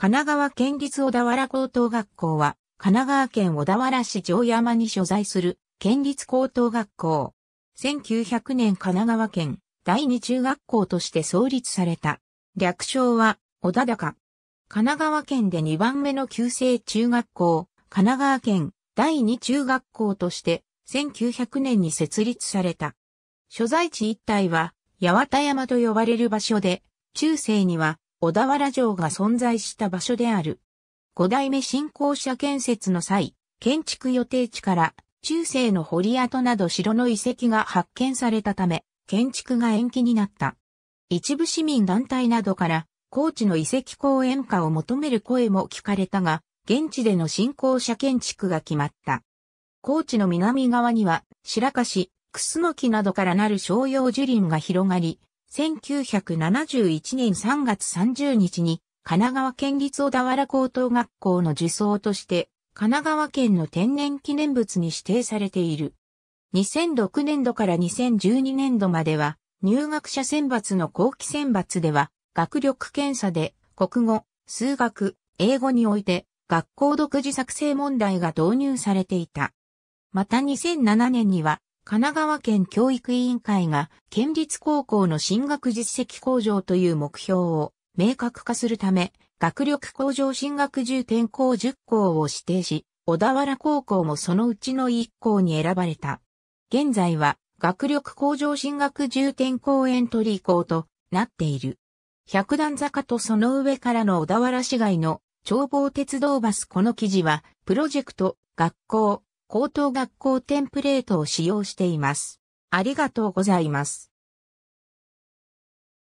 神奈川県立小田原高等学校は、神奈川県小田原市城山に所在する県立高等学校。1900年神奈川県第二中学校として創立された。略称は、小田高。神奈川県で2番目の旧制中学校、神奈川県第二中学校として1900年に設立された。所在地一帯は、八幡山と呼ばれる場所で、中世には小田原城が存在した場所である。五代目新校舎建設の際、建築予定地から中世の堀跡など城の遺跡が発見されたため、建築が延期になった。一部市民団体などから、高知の遺跡公園化を求める声も聞かれたが、現地での新校舎建築が決まった。高知の南側には、白樫、クスノキなどからなる商用樹林が広がり、1971年3月30日に神奈川県立小田原高等学校の受賞として神奈川県の天然記念物に指定されている。2006年度から2012年度までは入学者選抜の後期選抜では学力検査で国語、数学、英語において学校独自作成問題が導入されていた。また2007年には神奈川県教育委員会が県立高校の進学実績向上という目標を明確化するため、学力向上進学重点校10校を指定し、小田原高校もそのうちの1校に選ばれた。現在は学力向上進学重点校エントリー校となっている。百段坂とその上からの小田原市街の眺望鉄道バスこの記事は、プロジェクト、学校、高等学校テンプレートを使用しています。ありがとうございます。